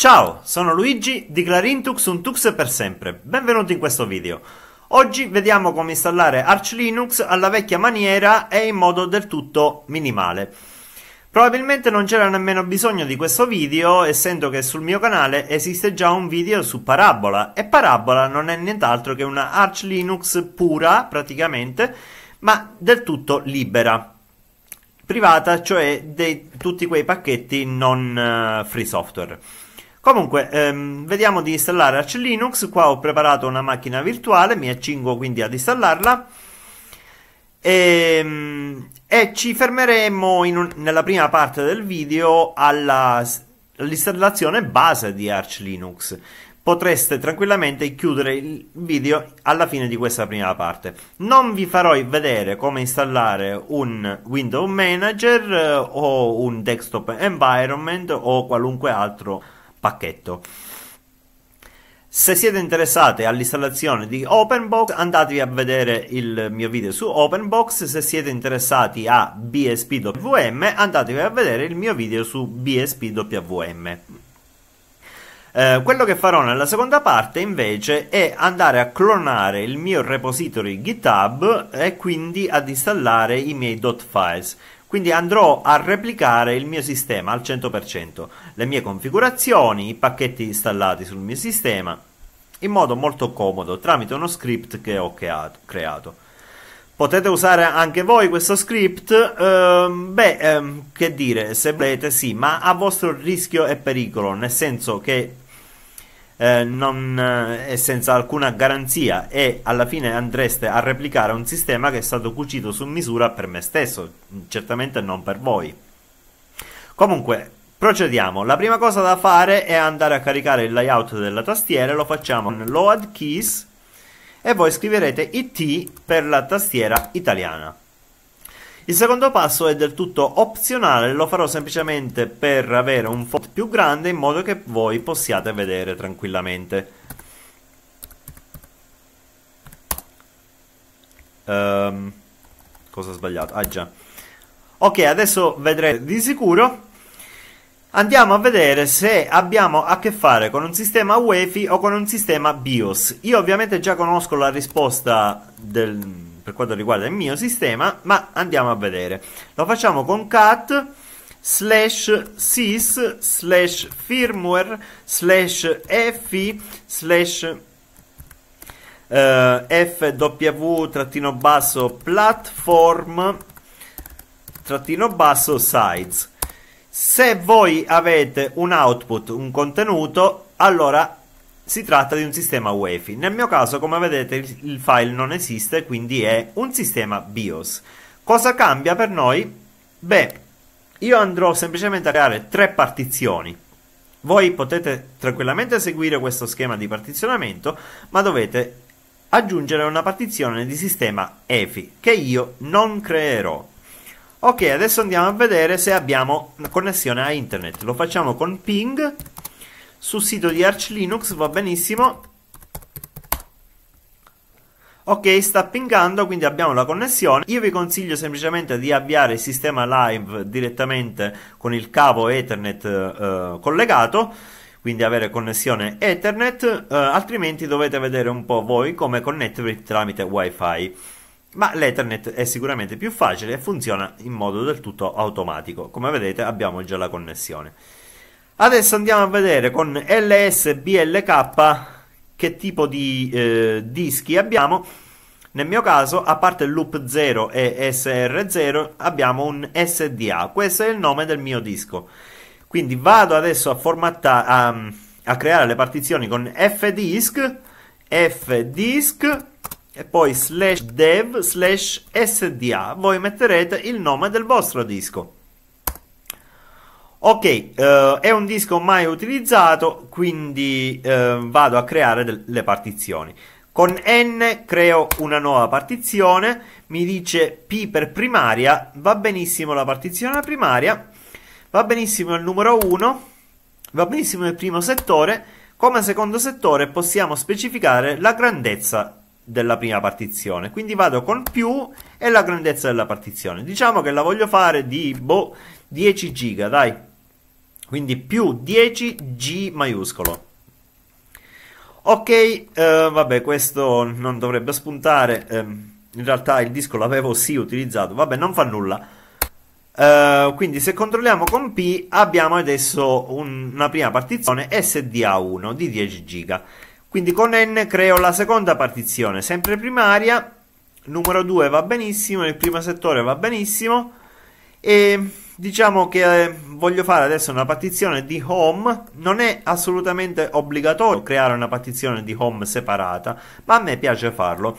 Ciao, sono Luigi di Clarintux un Tux per sempre, benvenuti in questo video. Oggi vediamo come installare Arch Linux alla vecchia maniera e in modo del tutto minimale. Probabilmente non c'era nemmeno bisogno di questo video, essendo che sul mio canale esiste già un video su Parabola, e Parabola non è nient'altro che una Arch Linux pura, praticamente, ma del tutto libera. Privata, cioè di tutti quei pacchetti non eh, free software. Comunque, ehm, vediamo di installare Arch Linux. Qua ho preparato una macchina virtuale, mi accingo quindi ad installarla. E, ehm, e ci fermeremo un, nella prima parte del video alla, all'installazione base di Arch Linux. Potreste tranquillamente chiudere il video alla fine di questa prima parte. Non vi farò vedere come installare un Windows Manager eh, o un desktop environment o qualunque altro pacchetto. Se siete interessati all'installazione di OpenBox andatevi a vedere il mio video su OpenBox, se siete interessati a BSPWM andatevi a vedere il mio video su BSPWM. Eh, quello che farò nella seconda parte invece è andare a clonare il mio repository GitHub e quindi ad installare i miei .files quindi andrò a replicare il mio sistema al 100%, le mie configurazioni, i pacchetti installati sul mio sistema in modo molto comodo tramite uno script che ho creato. Potete usare anche voi questo script? Ehm, beh, ehm, che dire, se volete sì, ma a vostro rischio e pericolo, nel senso che eh, non, eh, senza alcuna garanzia e alla fine andreste a replicare un sistema che è stato cucito su misura per me stesso, certamente non per voi. Comunque, procediamo. La prima cosa da fare è andare a caricare il layout della tastiera, lo facciamo con load keys e voi scriverete IT per la tastiera italiana. Il secondo passo è del tutto opzionale, lo farò semplicemente per avere un font più grande in modo che voi possiate vedere tranquillamente. Um, cosa ho sbagliato? Ah già. Ok, adesso vedrete di sicuro. Andiamo a vedere se abbiamo a che fare con un sistema UEFI o con un sistema BIOS. Io ovviamente già conosco la risposta del per quanto riguarda il mio sistema, ma andiamo a vedere. Lo facciamo con cat slash sys slash firmware slash fi slash eh, fw trattino basso platform trattino basso size se voi avete un output un contenuto allora si tratta di un sistema UEFI. Nel mio caso, come vedete, il file non esiste, quindi è un sistema BIOS. Cosa cambia per noi? Beh, io andrò semplicemente a creare tre partizioni. Voi potete tranquillamente seguire questo schema di partizionamento, ma dovete aggiungere una partizione di sistema EFI, che io non creerò. Ok, adesso andiamo a vedere se abbiamo connessione a internet. Lo facciamo con ping sul sito di Arch Linux va benissimo ok sta pingando quindi abbiamo la connessione io vi consiglio semplicemente di avviare il sistema live direttamente con il cavo ethernet eh, collegato quindi avere connessione ethernet eh, altrimenti dovete vedere un po' voi come connettervi tramite wifi ma l'Ethernet è sicuramente più facile e funziona in modo del tutto automatico. Come vedete abbiamo già la connessione. Adesso andiamo a vedere con LSBLK che tipo di eh, dischi abbiamo. Nel mio caso, a parte loop 0 e SR0, abbiamo un SDA. Questo è il nome del mio disco. Quindi vado adesso a, formatta, a, a creare le partizioni con fdisk, fdisk e poi slash dev slash sda. Voi metterete il nome del vostro disco. Ok, uh, è un disco mai utilizzato, quindi uh, vado a creare le partizioni. Con N creo una nuova partizione, mi dice P per primaria, va benissimo la partizione primaria, va benissimo il numero 1, va benissimo il primo settore, come secondo settore possiamo specificare la grandezza della prima partizione, quindi vado con più e la grandezza della partizione. Diciamo che la voglio fare di boh, 10 giga, dai quindi più 10 G maiuscolo. Ok, eh, vabbè, questo non dovrebbe spuntare. Eh, in realtà il disco l'avevo sì utilizzato. Vabbè, non fa nulla. Eh, quindi se controlliamo con P abbiamo adesso un, una prima partizione SDA1 di 10 giga. Quindi con N creo la seconda partizione, sempre primaria. Numero 2 va benissimo, il primo settore va benissimo. E Diciamo che eh, voglio fare adesso una partizione di home, non è assolutamente obbligatorio creare una partizione di home separata, ma a me piace farlo.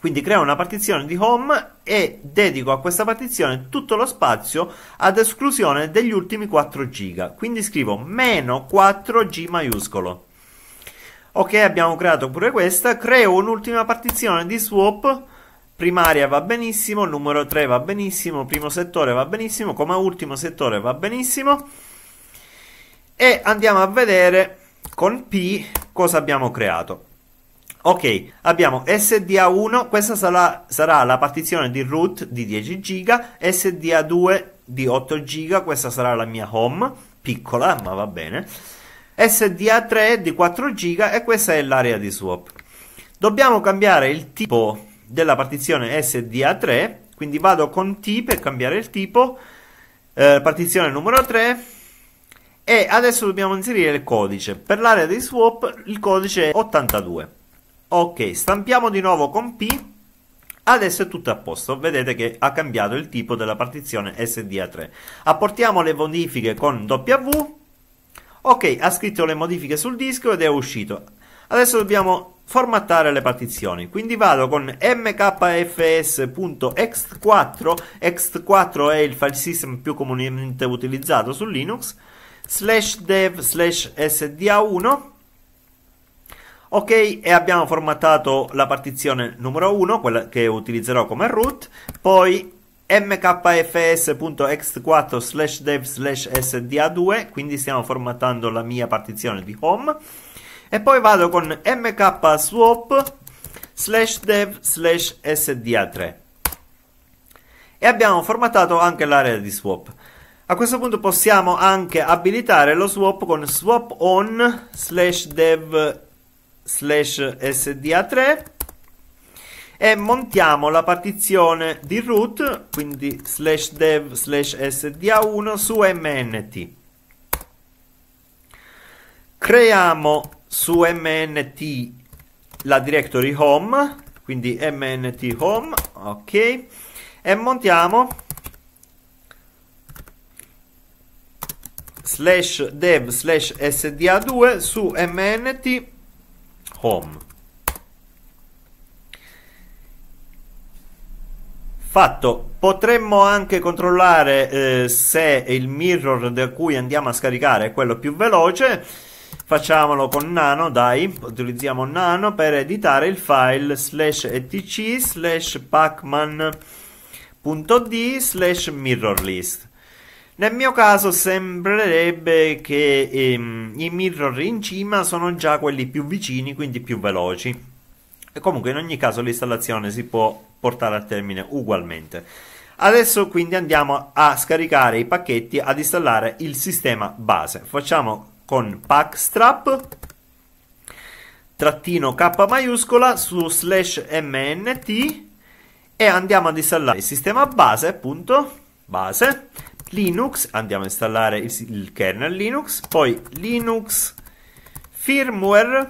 Quindi creo una partizione di home e dedico a questa partizione tutto lo spazio ad esclusione degli ultimi 4 giga. Quindi scrivo meno 4 G maiuscolo. Ok, abbiamo creato pure questa. Creo un'ultima partizione di swap primaria va benissimo, numero 3 va benissimo, primo settore va benissimo, come ultimo settore va benissimo. E andiamo a vedere con P cosa abbiamo creato. Ok, abbiamo SDA1, questa sarà, sarà la partizione di root di 10 giga, SDA2 di 8 giga, questa sarà la mia home, piccola ma va bene, SDA3 di 4 giga e questa è l'area di swap. Dobbiamo cambiare il tipo della partizione SDA3, quindi vado con T per cambiare il tipo, eh, partizione numero 3, e adesso dobbiamo inserire il codice. Per l'area di swap il codice è 82. Ok, stampiamo di nuovo con P. Adesso è tutto a posto, vedete che ha cambiato il tipo della partizione SDA3. Apportiamo le modifiche con W. Ok, ha scritto le modifiche sul disco ed è uscito. Adesso dobbiamo formattare le partizioni. Quindi vado con mkfs.ext4, ext4 è il file system più comunemente utilizzato su Linux, slash dev slash sda1, ok e abbiamo formattato la partizione numero 1, quella che utilizzerò come root, poi mkfs.ext4 slash dev slash sda2, quindi stiamo formattando la mia partizione di home, e poi vado con mk swap slash dev slash sda3 e abbiamo formattato anche l'area di swap a questo punto possiamo anche abilitare lo swap con swap on slash dev slash sda3 e montiamo la partizione di root quindi slash dev slash sda1 su mnt creiamo su mnt la directory home, quindi mnt home, ok, e montiamo slash dev slash sda2 su mnt home. Fatto, potremmo anche controllare eh, se il mirror da cui andiamo a scaricare è quello più veloce Facciamolo con nano, dai, utilizziamo nano per editare il file slash etc slash pacman.d slash mirror list. Nel mio caso sembrerebbe che ehm, i mirror in cima sono già quelli più vicini, quindi più veloci. E comunque in ogni caso l'installazione si può portare a termine ugualmente. Adesso quindi andiamo a scaricare i pacchetti ad installare il sistema base. Facciamo con packstrap trattino K maiuscola su slash mnt e andiamo ad installare il sistema base appunto base linux andiamo a installare il, il kernel linux poi linux firmware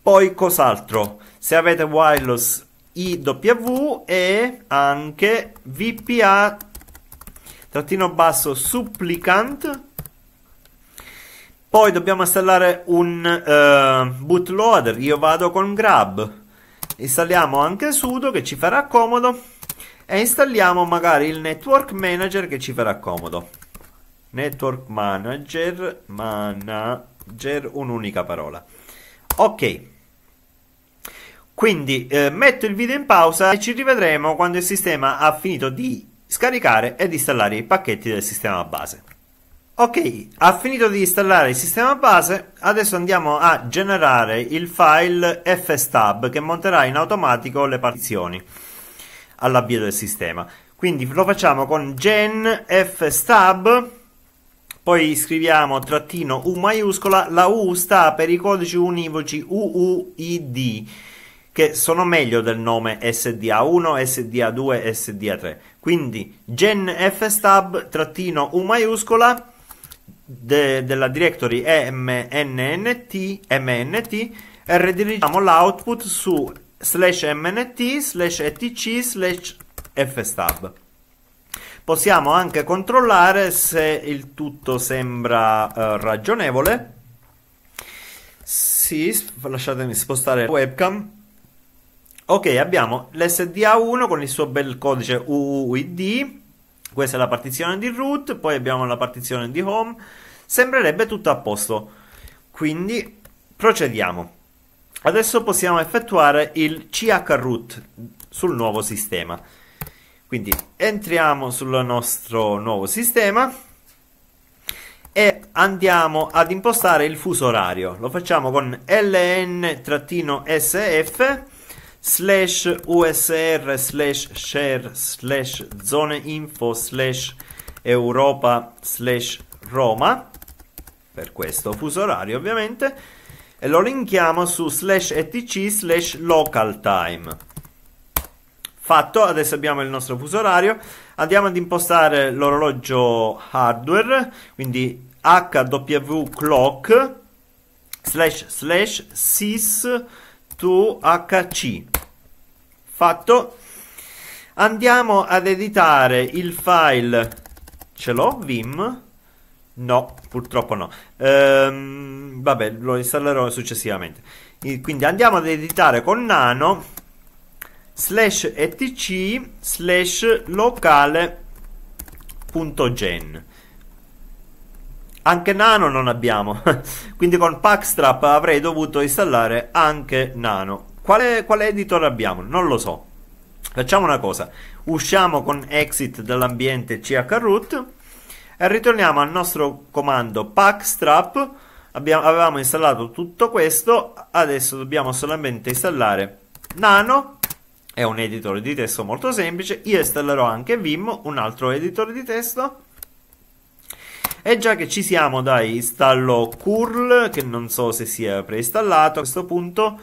poi cos'altro se avete wireless IW e anche VPA trattino basso supplicant poi dobbiamo installare un uh, bootloader. Io vado con Grab. Installiamo anche sudo che ci farà comodo. E installiamo magari il network manager che ci farà comodo. Network manager, manager, un'unica parola. Ok. Quindi eh, metto il video in pausa e ci rivedremo quando il sistema ha finito di scaricare ed installare i pacchetti del sistema base. Ok, ha finito di installare il sistema base, adesso andiamo a generare il file fstab che monterà in automatico le partizioni all'avvio del sistema. Quindi lo facciamo con gen fstab, poi scriviamo trattino U maiuscola, la U sta per i codici univoci UUID che sono meglio del nome SDA1, SDA2, SDA3. Quindi gen fstab trattino U maiuscola de, della directory mnnt, mnt e redirigiamo l'output su slash mnt slash etc slash fstab possiamo anche controllare se il tutto sembra eh, ragionevole sì, lasciatemi spostare la webcam ok abbiamo l'sda1 con il suo bel codice uuid questa è la partizione di root, poi abbiamo la partizione di home. Sembrerebbe tutto a posto. Quindi procediamo. Adesso possiamo effettuare il chroot sul nuovo sistema. Quindi entriamo sul nostro nuovo sistema e andiamo ad impostare il fuso orario. Lo facciamo con ln-sf slash usr slash share slash zone info slash europa slash roma per questo fuso orario ovviamente e lo linkiamo su slash etc slash local time fatto adesso abbiamo il nostro fuso orario andiamo ad impostare l'orologio hardware quindi hw clock slash slash sys 2hc. Fatto. Andiamo ad editare il file. Ce l'ho Vim? No, purtroppo no. Ehm, vabbè, lo installerò successivamente. Quindi andiamo ad editare con nano slash etc slash locale.gen. Anche Nano non abbiamo, quindi con Packstrap avrei dovuto installare anche Nano. Quale, quale editor abbiamo? Non lo so. Facciamo una cosa, usciamo con exit dall'ambiente chroot e ritorniamo al nostro comando packstrap. Abbiamo, avevamo installato tutto questo, adesso dobbiamo solamente installare Nano è un editor di testo molto semplice. Io installerò anche Vim, un altro editor di testo. E già che ci siamo, dai, installo curl, che non so se sia preinstallato a questo punto.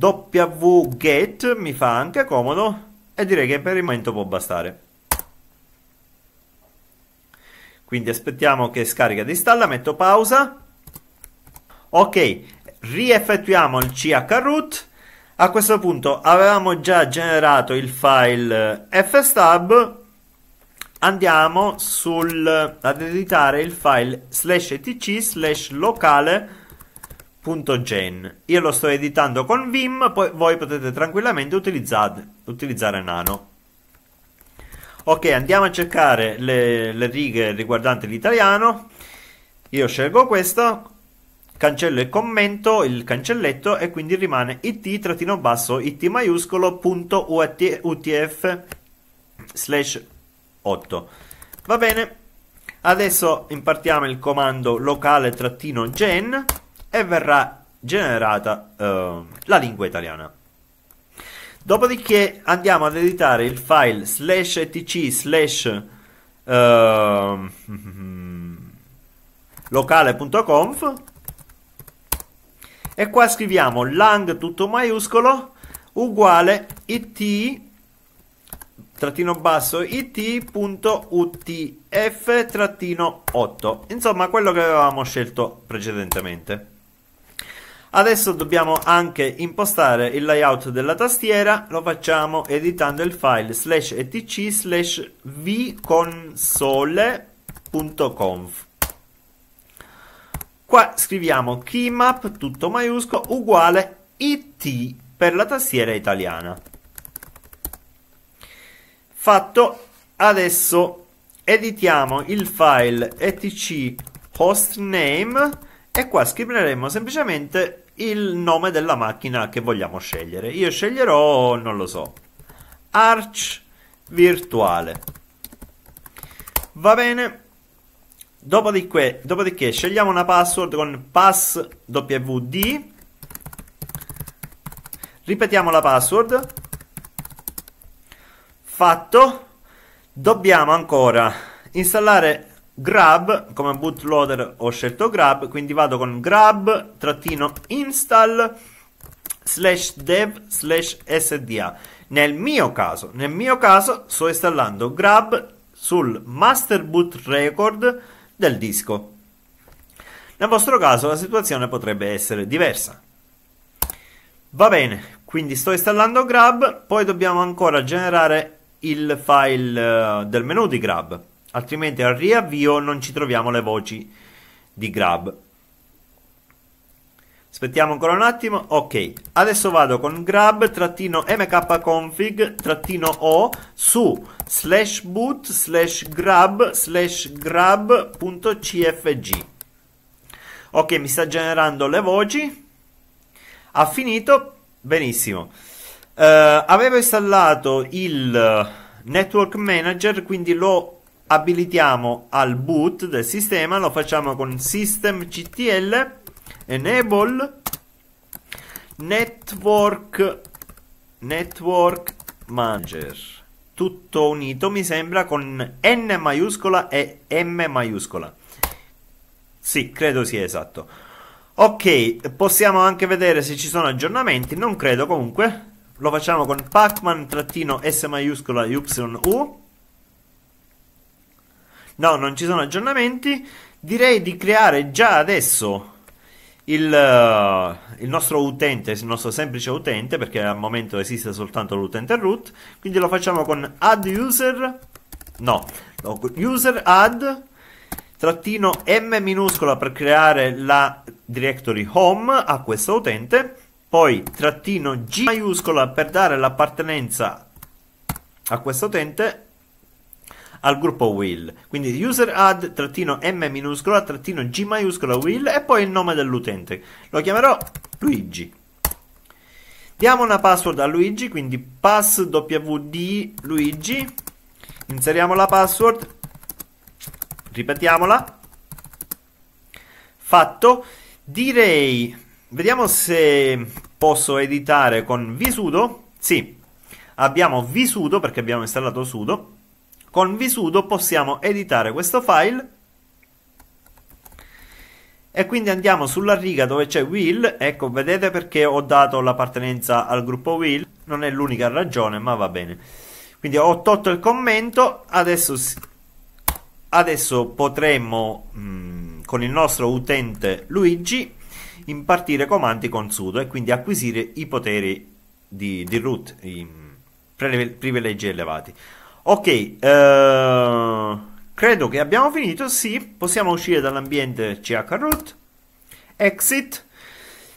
wget mi fa anche comodo e direi che per il momento può bastare. Quindi aspettiamo che scarica di installa, metto pausa. Ok, rieffettuiamo il chroot. A questo punto avevamo già generato il file fstab andiamo sul, ad editare il file slash etc slash locale .gen. Io lo sto editando con Vim, poi voi potete tranquillamente utilizzare Nano. Ok, andiamo a cercare le, le righe riguardanti l'italiano. Io scelgo questa, cancello il commento, il cancelletto e quindi rimane it-it maiuscolo.utf slash 8. Va bene, adesso impartiamo il comando locale-gen e verrà generata eh, la lingua italiana. Dopodiché andiamo ad editare il file slash etc slash eh, locale.conf e qua scriviamo lang tutto maiuscolo uguale it trattino basso it.utf trattino 8 insomma quello che avevamo scelto precedentemente adesso dobbiamo anche impostare il layout della tastiera lo facciamo editando il file slash etc slash vconsole.conf qua scriviamo keymap tutto maiuscolo uguale it per la tastiera italiana fatto adesso editiamo il file etc hostname e qua scriveremo semplicemente il nome della macchina che vogliamo scegliere io sceglierò non lo so arch virtuale va bene dopodiché, dopodiché scegliamo una password con passwd ripetiamo la password fatto dobbiamo ancora installare grab come bootloader ho scelto grab quindi vado con grab trattino install slash dev slash sda nel mio caso nel mio caso sto installando grab sul master boot record del disco nel vostro caso la situazione potrebbe essere diversa va bene quindi sto installando grab poi dobbiamo ancora generare il file eh, del menu di grab, altrimenti al riavvio non ci troviamo le voci di grab. Aspettiamo ancora un attimo, ok, adesso vado con grab-mkconfig-o trattino trattino su slash boot slash grab slash grab.cfg. Ok, mi sta generando le voci, ha finito, benissimo. Eh, avevo installato il network manager, quindi lo abilitiamo al boot del sistema, lo facciamo con systemctl enable network network manager tutto unito mi sembra con n maiuscola e m maiuscola sì credo sia esatto ok possiamo anche vedere se ci sono aggiornamenti non credo comunque lo facciamo con pacman trattino s maiuscola yu no non ci sono aggiornamenti direi di creare già adesso il, eh, il, nostro utente il nostro semplice utente perché al momento esiste soltanto l'utente root quindi lo facciamo con add user no user add trattino m minuscola per creare la directory home a questo utente poi trattino G maiuscola per dare l'appartenenza a questo utente al gruppo will quindi user add trattino m minuscola trattino g maiuscola will e poi il nome dell'utente lo chiamerò Luigi diamo una password a Luigi quindi passwd Luigi inseriamo la password ripetiamola fatto direi Vediamo se posso editare con Visudo. Sì, abbiamo Visudo perché abbiamo installato sudo. Con Visudo possiamo editare questo file. E quindi andiamo sulla riga dove c'è Will. Ecco, vedete perché ho dato l'appartenenza al gruppo Will. Non è l'unica ragione, ma va bene. Quindi ho tolto il commento. Adesso, adesso potremmo, mh, mm, con il nostro utente Luigi, impartire comandi con sudo e quindi acquisire i poteri di, di root, i privilegi elevati. Ok, uh, credo che abbiamo finito, sì, possiamo uscire dall'ambiente chroot, exit,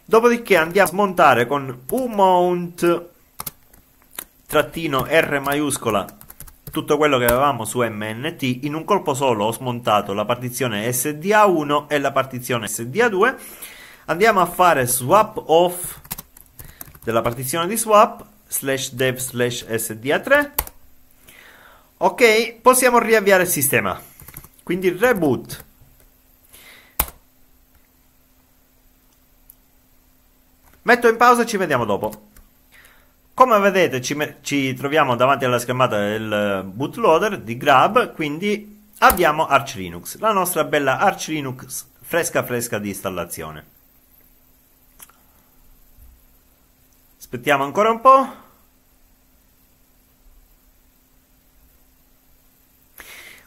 dopodiché andiamo a smontare con umount trattino R maiuscola tutto quello che avevamo su MNT in un colpo solo ho smontato la partizione SDA1 e la partizione SDA2 andiamo a fare swap off della partizione di swap slash dev slash sda3 ok possiamo riavviare il sistema quindi reboot metto in pausa e ci vediamo dopo come vedete ci, ci troviamo davanti alla schermata del bootloader di grab quindi abbiamo arch linux la nostra bella arch linux fresca fresca di installazione Aspettiamo ancora un po'.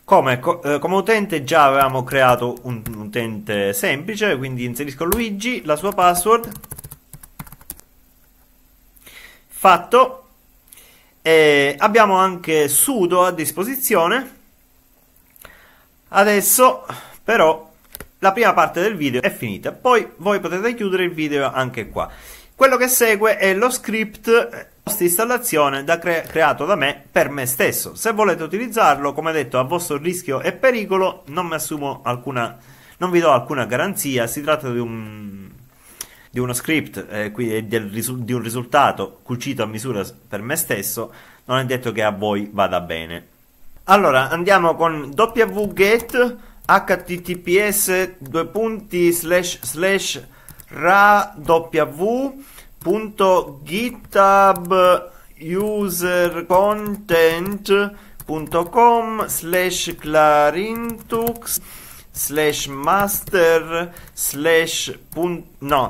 Come, eh, come, utente già avevamo creato un, un utente semplice, quindi inserisco Luigi, la sua password. Fatto. E abbiamo anche sudo a disposizione. Adesso però la prima parte del video è finita, poi voi potete chiudere il video anche qua. Quello che segue è lo script eh, post installazione da cre creato da me per me stesso. Se volete utilizzarlo, come detto, a vostro rischio e pericolo, non mi assumo alcuna, non vi do alcuna garanzia. Si tratta di un di uno script eh, di un risultato cucito a misura per me stesso, non è detto che a voi vada bene. Allora andiamo con wget https due ra.github.usercontent.com slash clarintux slash master slash no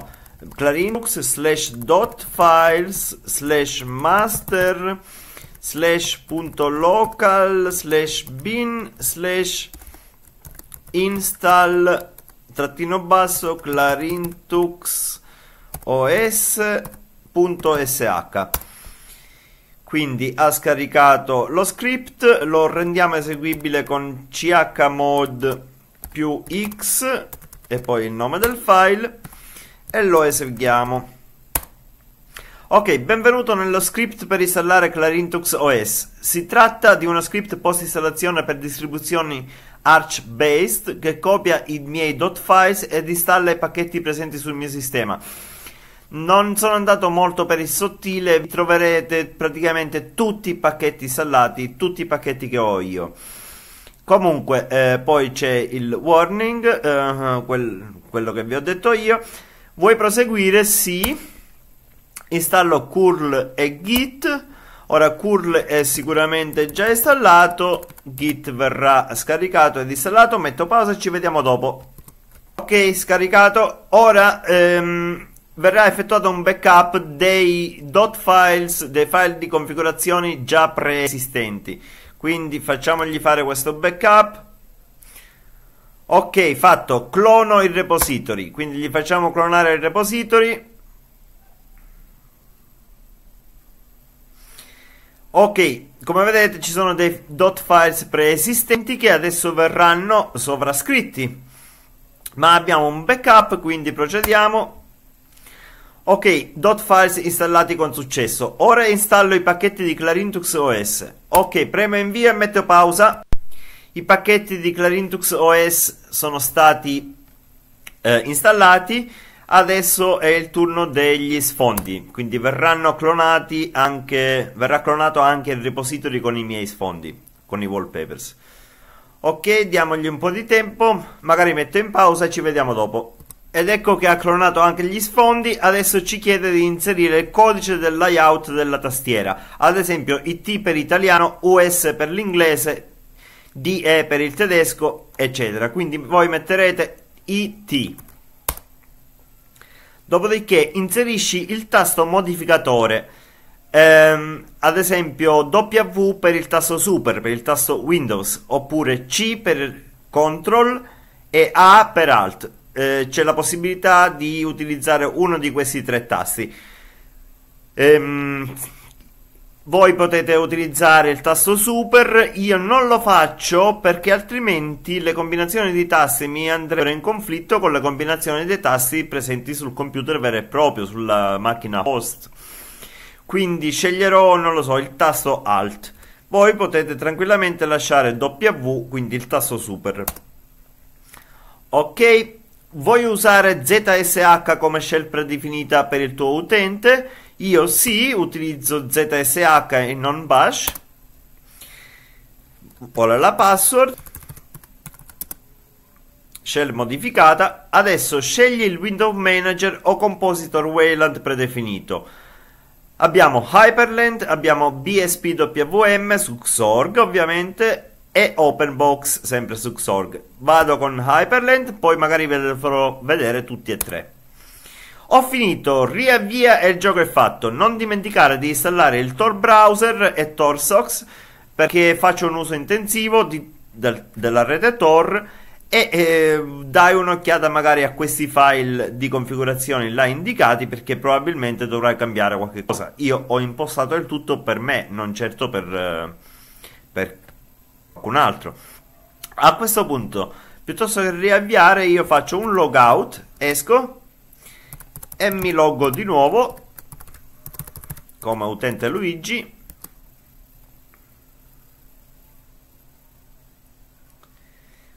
clarinux slash dot files slash master slash punto local slash bin slash install trattino basso clarintuxos.sh quindi ha scaricato lo script lo rendiamo eseguibile con chmod più x e poi il nome del file e lo eseguiamo Ok, benvenuto nello script per installare Clarintux OS. Si tratta di uno script post installazione per distribuzioni Arch-based che copia i miei .files ed installa i pacchetti presenti sul mio sistema. Non sono andato molto per il sottile, vi troverete praticamente tutti i pacchetti installati, tutti i pacchetti che ho io. Comunque, eh, poi c'è il warning, eh, quel, quello che vi ho detto io. Vuoi proseguire? Sì. Installo curl e git Ora curl è sicuramente già installato, git verrà scaricato ed installato, metto pausa e ci vediamo dopo. Ok, scaricato, ora ehm, verrà effettuato un backup dei dot files, dei file di configurazioni già preesistenti. Quindi facciamogli fare questo backup. Ok, fatto, clono il repository, quindi gli facciamo clonare il repository Ok, come vedete ci sono dei dot files preesistenti che adesso verranno sovrascritti. Ma abbiamo un backup, quindi procediamo. Ok, dot files installati con successo. Ora installo i pacchetti di Clarintux OS. Ok, premo invio e metto pausa. I pacchetti di Clarintux OS sono stati eh, installati Adesso è il turno degli sfondi, quindi anche, verrà clonato anche il repository con i miei sfondi, con i wallpapers. Ok, diamogli un po' di tempo, magari metto in pausa e ci vediamo dopo. Ed ecco che ha clonato anche gli sfondi, adesso ci chiede di inserire il codice del layout della tastiera, ad esempio IT per italiano, US per l'inglese, DE per il tedesco, eccetera. Quindi voi metterete IT Dopodiché inserisci il tasto modificatore, ehm, ad esempio W per il tasto Super, per il tasto Windows, oppure C per Control e A per Alt. Eh, c'è la possibilità di utilizzare uno di questi tre tasti. Ehm, voi potete utilizzare il tasto super, io non lo faccio perché altrimenti le combinazioni di tasti mi andrebbero in conflitto con le combinazioni dei tasti presenti sul computer vero e proprio, sulla macchina host. Quindi sceglierò, non lo so, il tasto alt. Voi potete tranquillamente lasciare W, quindi il tasto super. Ok, vuoi usare ZSH come shell predefinita per il tuo utente? Io sì, utilizzo ZSH e non bash. Ora la password. Shell modificata. Adesso scegli il window manager o compositor Wayland predefinito. Abbiamo Hyperland, abbiamo BSPWM su Xorg ovviamente e OpenBox sempre su Xorg. Vado con Hyperland, poi magari ve lo farò vedere tutti e tre. Ho finito, riavvia e il gioco è fatto. Non dimenticare di installare il Tor Browser e TorSox perché faccio un uso intensivo di, del, della rete Tor e eh, dai un'occhiata magari a questi file di configurazione là indicati perché probabilmente dovrai cambiare qualche cosa. Io ho impostato il tutto per me, non certo per, eh, per qualcun altro. A questo punto, piuttosto che riavviare, io faccio un logout, esco e mi loggo di nuovo come utente Luigi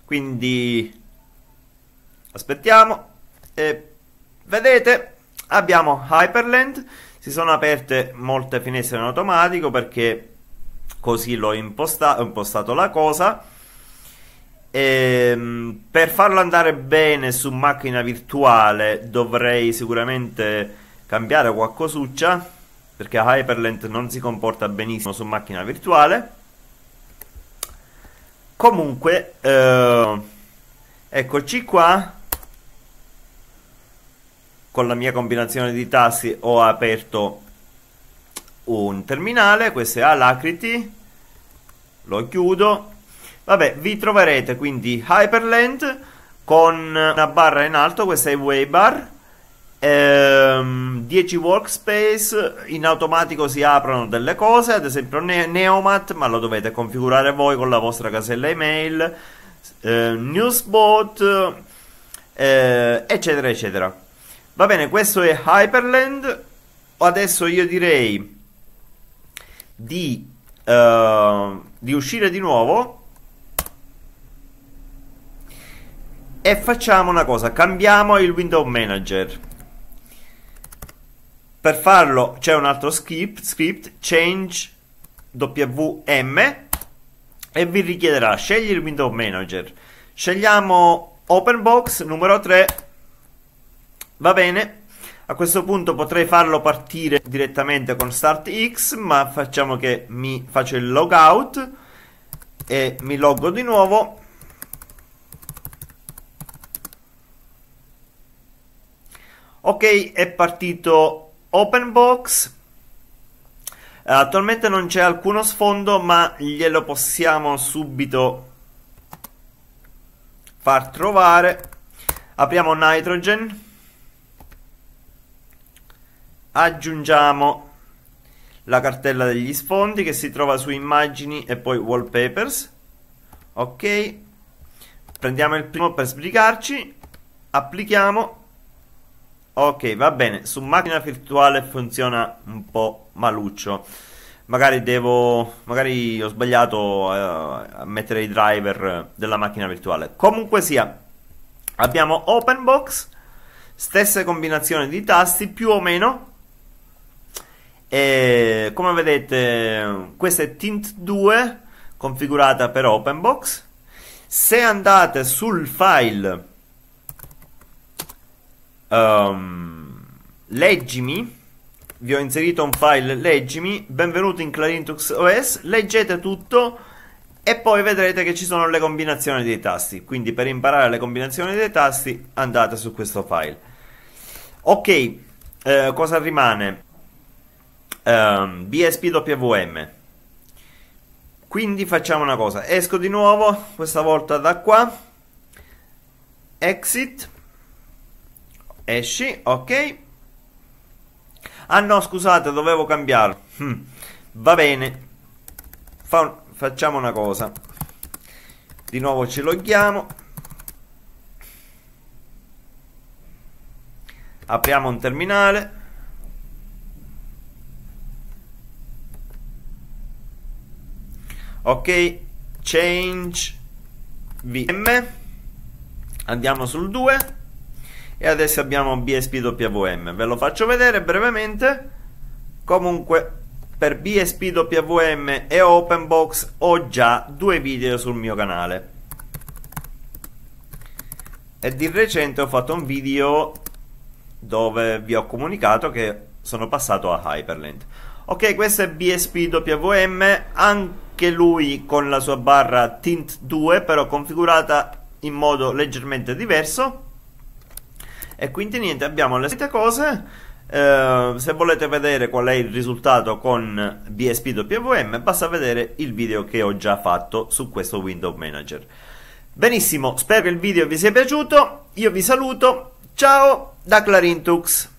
quindi aspettiamo e vedete abbiamo Hyperland si sono aperte molte finestre in automatico perché così l'ho imposta impostato la cosa e, ehm, per farlo andare bene su macchina virtuale dovrei sicuramente cambiare qualcosuccia perché Hyperlent non si comporta benissimo su macchina virtuale. Comunque, eh, eccoci qua. Con la mia combinazione di tasti ho aperto un terminale, questo è Alacrity, lo chiudo Vabbè, vi troverete quindi Hyperland con una barra in alto, questa è Waybar. Ehm, 10 workspace in automatico si aprono delle cose ad esempio ne- Neomat ma lo dovete configurare voi con la vostra casella email eh, Newsbot eh, eccetera eccetera va bene questo è Hyperland adesso io direi di, uh, di uscire di nuovo e facciamo una cosa cambiamo il window manager per farlo c'è un altro script, script change wm e vi richiederà scegli il window manager scegliamo open box numero 3 va bene a questo punto potrei farlo partire direttamente con start x ma facciamo che mi faccio il logout e mi loggo di nuovo Ok, è partito Open Box. Eh, attualmente non c'è alcuno sfondo, ma glielo possiamo subito far trovare. Apriamo Nitrogen. Aggiungiamo la cartella degli sfondi che si trova su immagini e poi wallpapers. Ok. Prendiamo il primo per sbrigarci. Applichiamo Ok, va bene, su macchina virtuale funziona un po' maluccio. Magari devo, magari ho sbagliato eh, a mettere i driver della macchina virtuale. Comunque sia, abbiamo open box, stesse combinazioni di tasti più o meno. E come vedete, questa è Tint 2 configurata per open box. Se andate sul file Um, leggimi. Vi ho inserito un file, leggimi. Benvenuti in Clarintux OS. Leggete tutto e poi vedrete che ci sono le combinazioni dei tasti. Quindi per imparare le combinazioni dei tasti andate su questo file. Ok, eh, cosa rimane? Um, ehm, BSPWM. Quindi facciamo una cosa, esco di nuovo, questa volta da qua, exit, esci, ok. Ah no, scusate, dovevo cambiarlo. Hm. Va bene. Fa un... Facciamo una cosa. Di nuovo ci loghiamo. Apriamo un terminale. Ok, change VM. Andiamo sul 2 e adesso abbiamo BSPWM ve lo faccio vedere brevemente comunque per BSPWM e OpenBox ho già due video sul mio canale e di recente ho fatto un video dove vi ho comunicato che sono passato a Hyperland ok questo è BSPWM anche lui con la sua barra tint 2 però configurata in modo leggermente diverso e quindi niente, abbiamo le solite cose. Eh, se volete vedere qual è il risultato con BSPWM, basta vedere il video che ho già fatto su questo Window Manager. Benissimo, spero che il video vi sia piaciuto. Io vi saluto. Ciao da Clarintux.